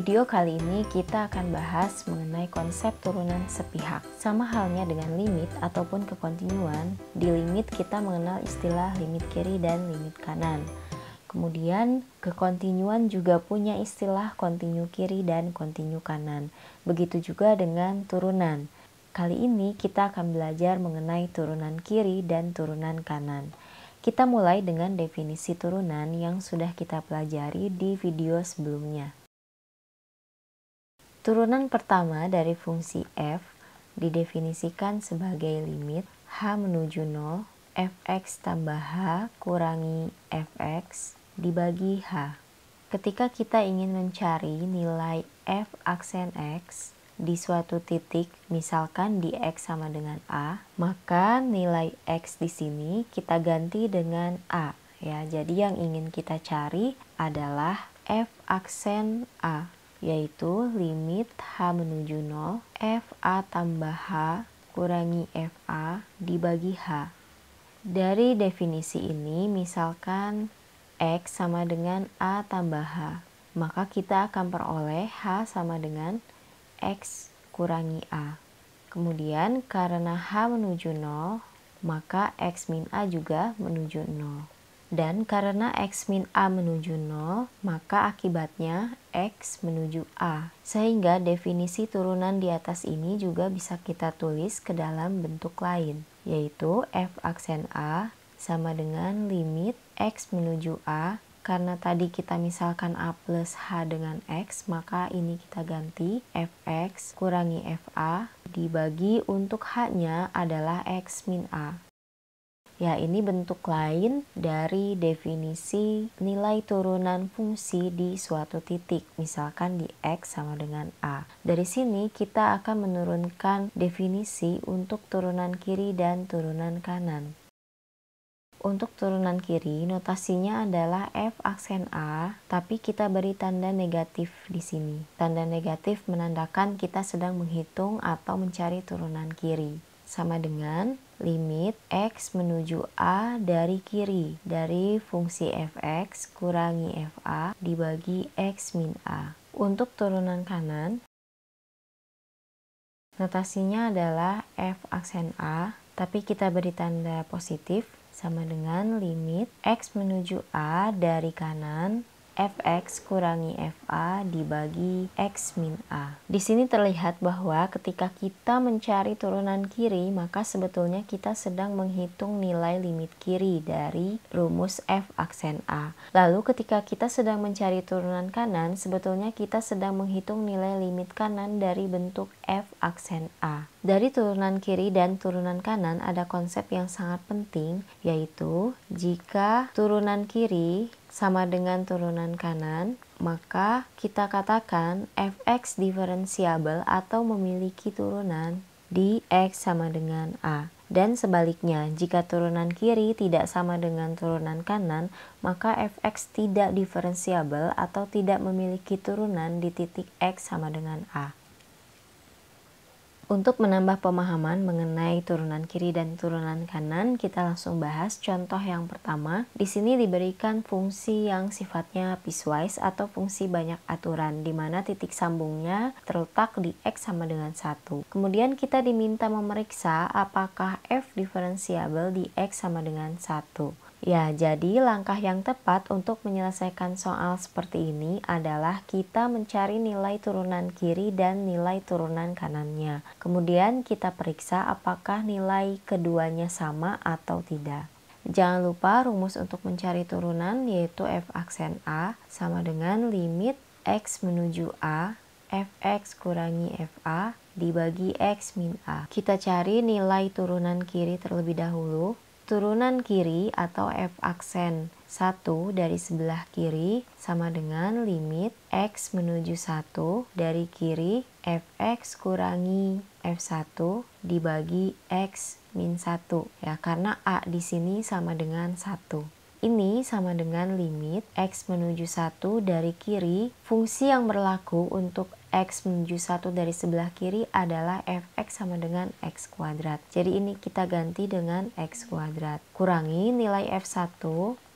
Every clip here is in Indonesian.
video kali ini kita akan bahas mengenai konsep turunan sepihak. Sama halnya dengan limit ataupun kekontinuan, di limit kita mengenal istilah limit kiri dan limit kanan. Kemudian kekontinuan juga punya istilah kontinu kiri dan kontinu kanan. Begitu juga dengan turunan. Kali ini kita akan belajar mengenai turunan kiri dan turunan kanan. Kita mulai dengan definisi turunan yang sudah kita pelajari di video sebelumnya. Turunan pertama dari fungsi f didefinisikan sebagai limit h menuju 0 fx tambah h kurangi fx dibagi h. Ketika kita ingin mencari nilai f aksen x di suatu titik, misalkan di x sama dengan a, maka nilai x di sini kita ganti dengan a. Ya, jadi yang ingin kita cari adalah f aksen a yaitu limit H menuju 0, a tambah H kurangi f a dibagi H. Dari definisi ini, misalkan X sama dengan A tambah H, maka kita akan peroleh H sama dengan X kurangi A. Kemudian karena H menuju 0, maka X min A juga menuju 0. Dan karena X min A menuju 0, maka akibatnya X menuju A. Sehingga definisi turunan di atas ini juga bisa kita tulis ke dalam bentuk lain, yaitu F aksen A sama dengan limit X menuju A karena tadi kita misalkan A plus H dengan X, maka ini kita ganti Fx kurangi Fa dibagi untuk H-nya adalah X min A. Ya, ini bentuk lain dari definisi nilai turunan fungsi di suatu titik, misalkan di X sama dengan A. Dari sini kita akan menurunkan definisi untuk turunan kiri dan turunan kanan. Untuk turunan kiri, notasinya adalah F aksen A, tapi kita beri tanda negatif di sini. Tanda negatif menandakan kita sedang menghitung atau mencari turunan kiri sama dengan limit x menuju a dari kiri dari fungsi fx kurangi fa dibagi x min a. Untuk turunan kanan, notasinya adalah f aksen a, tapi kita beri tanda positif sama dengan limit x menuju a dari kanan fx kurangi fa dibagi x min a. Di sini terlihat bahwa ketika kita mencari turunan kiri, maka sebetulnya kita sedang menghitung nilai limit kiri dari rumus f aksen a. Lalu ketika kita sedang mencari turunan kanan, sebetulnya kita sedang menghitung nilai limit kanan dari bentuk f aksen a. Dari turunan kiri dan turunan kanan ada konsep yang sangat penting yaitu jika turunan kiri sama dengan turunan kanan, maka kita katakan fx diferensiabel atau memiliki turunan di x sama dengan a. Dan sebaliknya, jika turunan kiri tidak sama dengan turunan kanan, maka fx tidak diferensiabel atau tidak memiliki turunan di titik x sama dengan a. Untuk menambah pemahaman mengenai turunan kiri dan turunan kanan, kita langsung bahas contoh yang pertama. Di sini diberikan fungsi yang sifatnya piecewise atau fungsi banyak aturan, di mana titik sambungnya terletak di X sama dengan 1. Kemudian kita diminta memeriksa apakah F diferensiabel di X sama dengan 1. Ya, jadi langkah yang tepat untuk menyelesaikan soal seperti ini adalah kita mencari nilai turunan kiri dan nilai turunan kanannya. Kemudian kita periksa apakah nilai keduanya sama atau tidak. Jangan lupa rumus untuk mencari turunan yaitu f aksen A sama dengan limit x menuju A, fx kurangi fa dibagi x min A. Kita cari nilai turunan kiri terlebih dahulu. Turunan kiri atau F aksen 1 dari sebelah kiri sama dengan limit X menuju 1 dari kiri Fx kurangi F1 dibagi X min 1 ya karena A di sini sama dengan 1 ini sama dengan limit x menuju 1 dari kiri. Fungsi yang berlaku untuk x menuju 1 dari sebelah kiri adalah f sama dengan X kuadrat. Jadi ini kita ganti dengan X kuadrat. Kurangi nilai F1.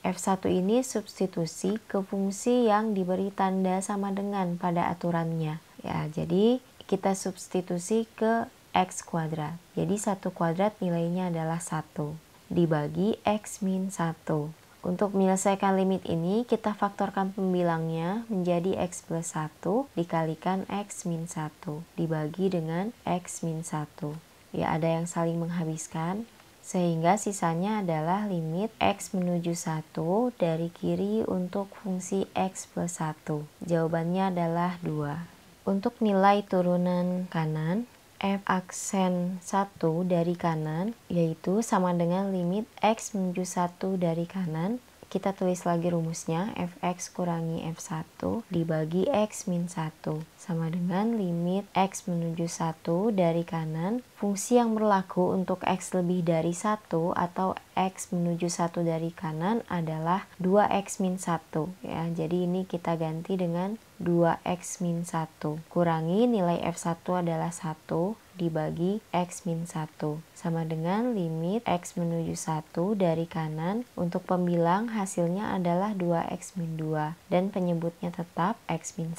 F1 ini substitusi ke fungsi yang diberi tanda sama dengan pada aturannya. Ya, jadi kita substitusi ke X kuadrat. Jadi satu kuadrat nilainya adalah satu Dibagi X min 1. Untuk menyelesaikan limit ini, kita faktorkan pembilangnya menjadi X plus 1 dikalikan X min 1 dibagi dengan X min 1. Ya, ada yang saling menghabiskan, sehingga sisanya adalah limit X menuju 1 dari kiri untuk fungsi X plus 1. Jawabannya adalah 2. Untuk nilai turunan kanan, f aksen 1 dari kanan yaitu sama dengan limit x menuju 1 dari kanan kita tulis lagi rumusnya fx kurangi f1 dibagi x min 1 sama dengan limit x menuju 1 dari kanan fungsi yang berlaku untuk x lebih dari 1 atau x menuju 1 dari kanan adalah 2x min 1 ya jadi ini kita ganti dengan 2x min 1 kurangi nilai f1 adalah 1 dibagi X-1 sama dengan limit X menuju 1 dari kanan untuk pembilang hasilnya adalah 2X-2 dan penyebutnya tetap X-1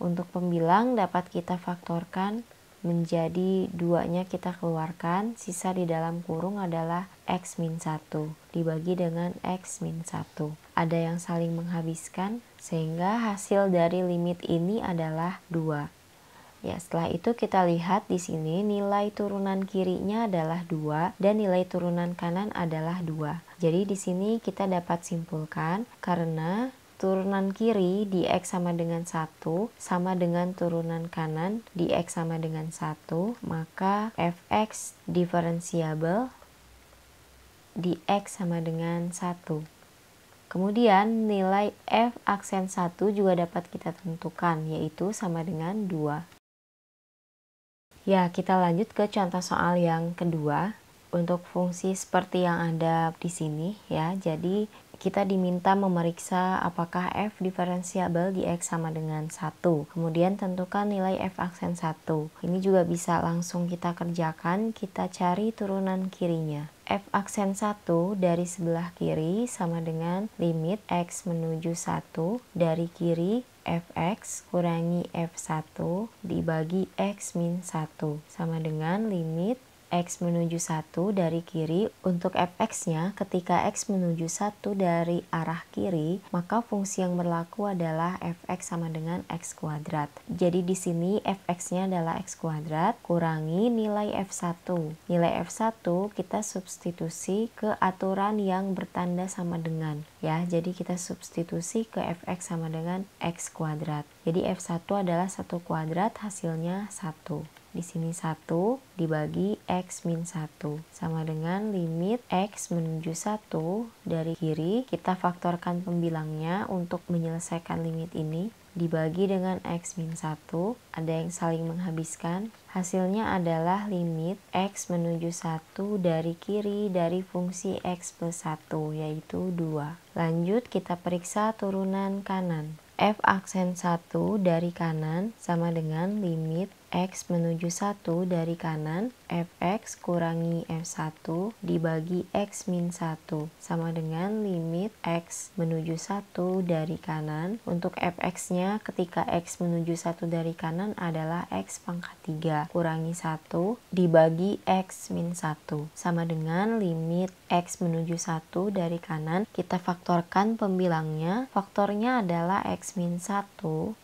untuk pembilang dapat kita faktorkan menjadi duanya kita keluarkan sisa di dalam kurung adalah x-1 dibagi dengan x-1 ada yang saling menghabiskan sehingga hasil dari limit ini adalah 2 Ya, setelah itu kita lihat di sini nilai turunan kirinya adalah 2 dan nilai turunan kanan adalah 2. Jadi di sini kita dapat simpulkan karena turunan kiri di X sama dengan 1 sama dengan turunan kanan di X sama dengan 1 maka fx diferensiabel di X sama dengan 1 Kemudian nilai F aksen 1 juga dapat kita tentukan yaitu sama dengan 2. Ya, kita lanjut ke contoh soal yang kedua untuk fungsi seperti yang ada di sini ya. Jadi kita diminta memeriksa apakah f diferensiabel di x sama dengan 1. Kemudian tentukan nilai f aksen 1. Ini juga bisa langsung kita kerjakan, kita cari turunan kirinya. F aksen 1 dari sebelah kiri sama dengan limit X menuju 1 dari kiri fx kurangi f1 dibagi x min 1 sama dengan limit X menuju 1 dari kiri, untuk fx-nya ketika X menuju 1 dari arah kiri, maka fungsi yang berlaku adalah fx sama dengan X kuadrat. Jadi di sini fx-nya adalah X kuadrat kurangi nilai F1. Nilai F1 kita substitusi ke aturan yang bertanda sama dengan. ya. Jadi kita substitusi ke fx sama dengan X kuadrat. Jadi F1 adalah 1 kuadrat, hasilnya 1 di sini 1 dibagi X min 1 sama dengan limit X menuju 1 dari kiri kita faktorkan pembilangnya untuk menyelesaikan limit ini dibagi dengan X min 1 ada yang saling menghabiskan hasilnya adalah limit X menuju 1 dari kiri dari fungsi X plus 1 yaitu 2 lanjut kita periksa turunan kanan F aksen 1 dari kanan sama dengan limit X menuju 1 dari kanan fx kurangi f1 dibagi x min 1 sama dengan limit x menuju 1 dari kanan untuk fx-nya ketika x menuju 1 dari kanan adalah x pangkat 3 kurangi 1 dibagi x min 1 sama dengan limit x menuju 1 dari kanan kita faktorkan pembilangnya faktornya adalah x min 1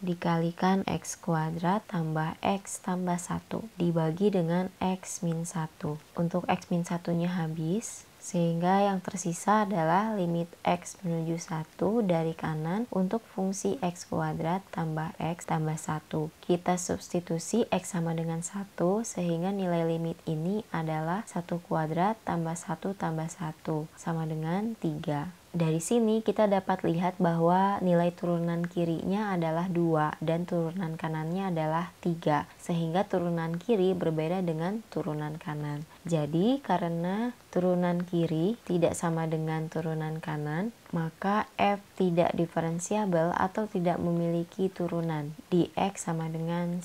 dikalikan x kuadrat tambah x tambah 1 dibagi dengan x X-1. Untuk X-1 min nya habis, sehingga yang tersisa adalah limit x menuju 1 dari kanan untuk fungsi x kuadrat tambah x tambah 1. Kita substitusi x sama dengan 1 sehingga nilai limit ini adalah 1 kuadrat tambah 1 tambah 1 sama dengan 3 dari sini kita dapat lihat bahwa nilai turunan kirinya adalah 2 dan turunan kanannya adalah 3 sehingga turunan kiri berbeda dengan turunan kanan. Jadi karena turunan kiri tidak sama dengan turunan kanan, maka f tidak diferensiabel atau tidak memiliki turunan di x sama dengan 1.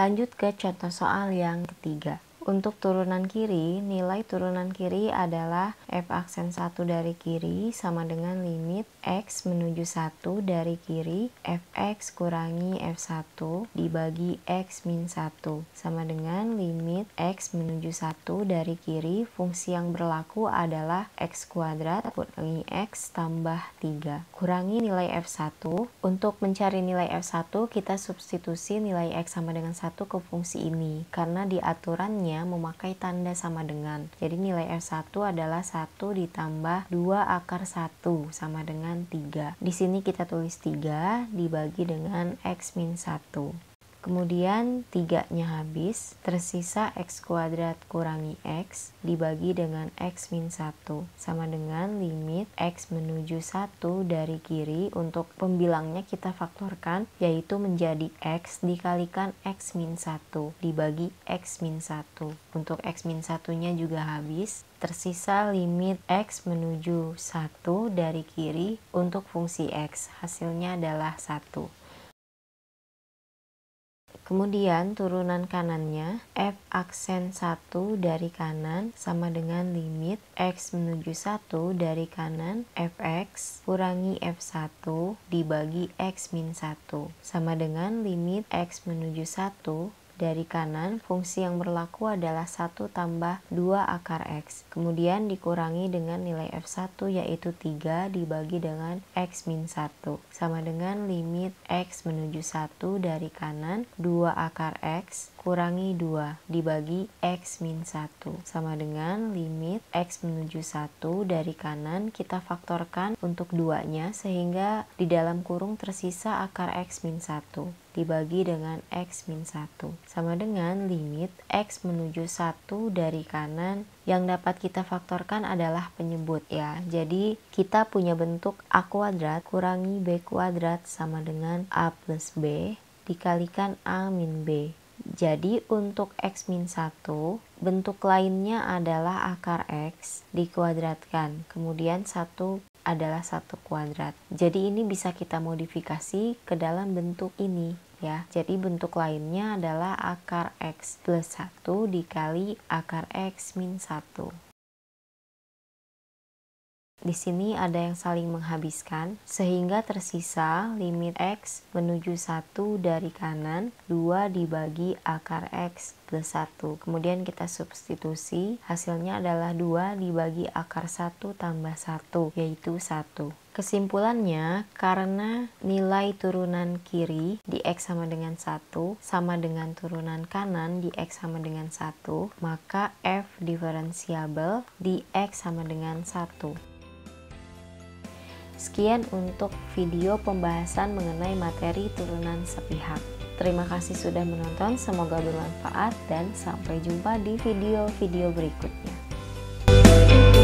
Lanjut ke contoh soal yang ketiga. Untuk turunan kiri, nilai turunan kiri adalah f aksen 1 dari kiri sama dengan limit x menuju 1 dari kiri fx kurangi f1 dibagi x min 1 sama dengan limit x menuju 1 dari kiri fungsi yang berlaku adalah x kuadrat kurangi x tambah 3 kurangi nilai f1 untuk mencari nilai f1 kita substitusi nilai x sama dengan 1 ke fungsi ini karena di aturannya selanjutnya memakai tanda sama dengan. Jadi nilai R1 adalah 1 ditambah 2 akar 1 sama dengan 3. Di sini kita tulis 3 dibagi dengan X min 1. Kemudian tiganya habis, tersisa x kuadrat kurangi x dibagi dengan x min 1 sama dengan limit x menuju 1 dari kiri untuk pembilangnya kita faktorkan yaitu menjadi x dikalikan x min 1 dibagi x min 1. Untuk x min 1 nya juga habis, tersisa limit x menuju 1 dari kiri untuk fungsi x hasilnya adalah 1. Kemudian turunan kanannya F aksen 1 dari kanan sama dengan limit X menuju 1 dari kanan Fx kurangi F1 dibagi X min 1 sama dengan limit X menuju 1 dari kanan, fungsi yang berlaku adalah 1 tambah 2 akar X. Kemudian dikurangi dengan nilai F1 yaitu 3 dibagi dengan X min 1. Sama dengan limit X menuju 1 dari kanan 2 akar X kurangi 2 dibagi X min 1. Sama dengan limit X menuju 1 dari kanan kita faktorkan untuk 2-nya sehingga di dalam kurung tersisa akar X min 1 dibagi dengan X min 1 sama dengan limit X menuju 1 dari kanan yang dapat kita faktorkan adalah penyebut ya jadi kita punya bentuk A kuadrat kurangi B kuadrat sama dengan A plus B dikalikan A min B jadi untuk X min 1 bentuk lainnya adalah akar X dikuadratkan kemudian 1 adalah satu kuadrat. Jadi ini bisa kita modifikasi ke dalam bentuk ini ya. Jadi bentuk lainnya adalah akar x plus satu dikali akar x min satu. Di sini ada yang saling menghabiskan, sehingga tersisa limit X menuju 1 dari kanan, 2 dibagi akar X plus 1. Kemudian kita substitusi, hasilnya adalah 2 dibagi akar 1 tambah 1, yaitu 1. Kesimpulannya, karena nilai turunan kiri di X sama dengan 1 sama dengan turunan kanan di X sama dengan 1, maka F diferensiabel di X sama dengan 1. Sekian untuk video pembahasan mengenai materi turunan sepihak. Terima kasih sudah menonton, semoga bermanfaat dan sampai jumpa di video-video berikutnya.